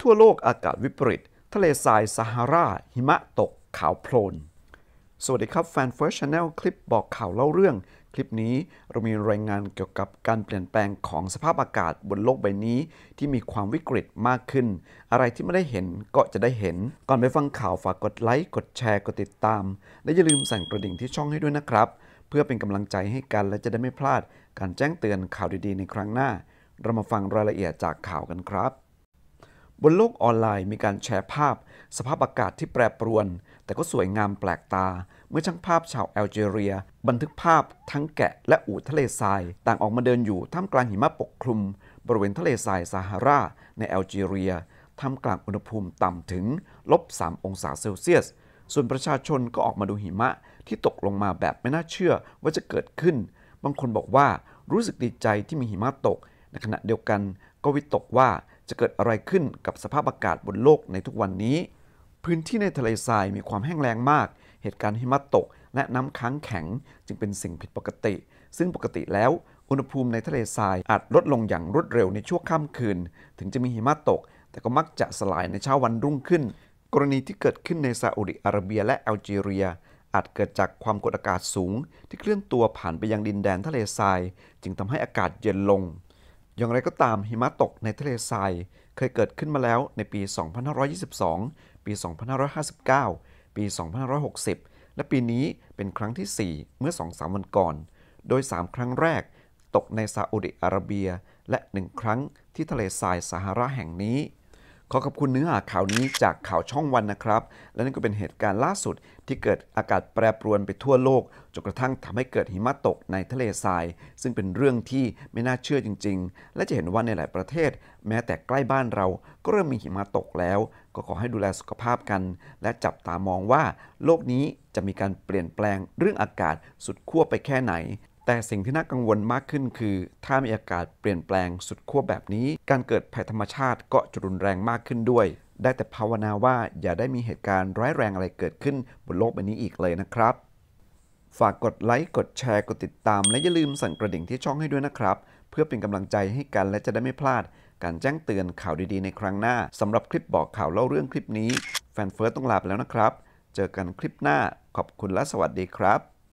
ทั่วโลกอากาศวิปริตทะเลทรายซาฮารา หิมะตก ขาวโพลนสวัสดีครับแฟนเฟิร์สชาแนลคลิปบอกข่าวเล่าเรื่อง คลิปนี้เรามีรายงานเกี่ยวกับการเปลี่ยนแปลงของสภาพอากาศบนโลกใบนี้ ที่มีความวิกฤตมากขึ้น อะไรที่ไม่ได้เห็นก็จะได้เห็น ก่อนไปฟังข่าวฝากกดไลค์กดแชร์กดติดตาม และอย่าลืมสั่นกระดิ่งที่ช่องให้ด้วยนะครับ เพื่อเป็นกำลังใจให้กันและจะได้ไม่พลาด การแจ้งเตือนข่าวดีๆ ในครั้งหน้า เรามาฟังรายละเอียดจากข่าวกันครับบนโลกออนไลน์มีการแชร์ภาพสภาพอากาศที่แปรปรวนแต่ก็สวยงามแปลกตา เมื่อช่างภาพชาวแอลจีเรียบันทึกภาพทั้งแกะและอูฐทะเลทรายต่างออกมาเดินอยู่ท่ามกลางหิมะปกคลุมบริเวณทะเลทรายซาฮาราในแอลจีเรียท่ามกลางอุณหภูมิต่ำถึง ลบ 3 องศาเซลเซียส ส่วนประชาชนก็ออกมาดูหิมะที่ตกลงมาแบบไม่น่าเชื่อว่าจะเกิดขึ้น บางคนบอกว่ารู้สึกดีใจที่มีหิมะตก ในขณะเดียวกันก็วิตกว่าจะเกิดอะไรขึ้นกับสภาพอากาศบนโลกในทุกวันนี้ พื้นที่ในทะเลทรายมีความแห้งแล้งมาก เหตุการณ์หิมะตกและน้ำค้างแข็งจึงเป็นสิ่งผิดปกติ ซึ่งปกติแล้ว อุณหภูมิในทะเลทรายอาจลดลงอย่างรวดเร็วในช่วงค่ำคืน ถึงจะมีหิมะตก แต่ก็มักจะสลายในเช้าวันรุ่งขึ้น กรณีที่เกิดขึ้นในซาอุดิอาระเบียและแอลจีเรีย อาจเกิดจากความกดอากาศสูง ที่เคลื่อนตัวผ่านไปยังดินแดนทะเลทรายจึงทำให้อากาศเย็นลงอย่างไรก็ตามหิมะตกในทะเลทรายเคยเกิดขึ้นมาแล้วในปี 2522 ปี 2559 ปี 2560 และปีนี้เป็นครั้งที่ 4 เมื่อ 2-3 วันก่อน โดย 3 ครั้งแรกตกในซาอุดิอาระเบียและ 1 ครั้งที่ทะเลทรายซาฮาราแห่งนี้ขอขอบคุณเนื้อหาข่าวนี้จากข่าวช่องวันนะครับ และนั่นก็เป็นเหตุการณ์ล่าสุดที่เกิดอากาศแปรปรวนไปทั่วโลก จนกระทั่งทำให้เกิดหิมะตกในทะเลทราย ซึ่งเป็นเรื่องที่ไม่น่าเชื่อจริง ๆ และจะเห็นว่าในหลายประเทศ แม้แต่ใกล้บ้านเราก็เริ่มมีหิมะตกแล้ว ก็ขอให้ดูแลสุขภาพกันและจับตามองว่า โลกนี้จะมีการเปลี่ยนแปลงเรื่องอากาศสุดขั้วไปแค่ไหนแต่สิ่งที่น่ากังวลมากขึ้นคือถ้ามีอากาศเปลี่ยนแปลงสุดขั้วแบบนี้ การเกิดภัยธรรมชาติก็จะรุนแรงมากขึ้นด้วย ได้แต่ภาวนาว่าอย่าได้มีเหตุการณ์ร้ายแรงอะไรเกิดขึ้นบนโลกใบนี้อีกเลยนะครับ ฝากกดไลค์กดแชร์กดติดตามและอย่าลืมสั่นกระดิ่งที่ช่องให้ด้วยนะครับ เพื่อเป็นกำลังใจให้กันและจะได้ไม่พลาด การแจ้งเตือนข่าวดีๆในครั้งหน้าสำหรับคลิปบอกข่าวเล่าเรื่องคลิปนี้ แฟนเฟิร์สต้องลาไปแล้วนะครับ เจอกันคลิปหน้าขอบคุณและสวัสดีครับ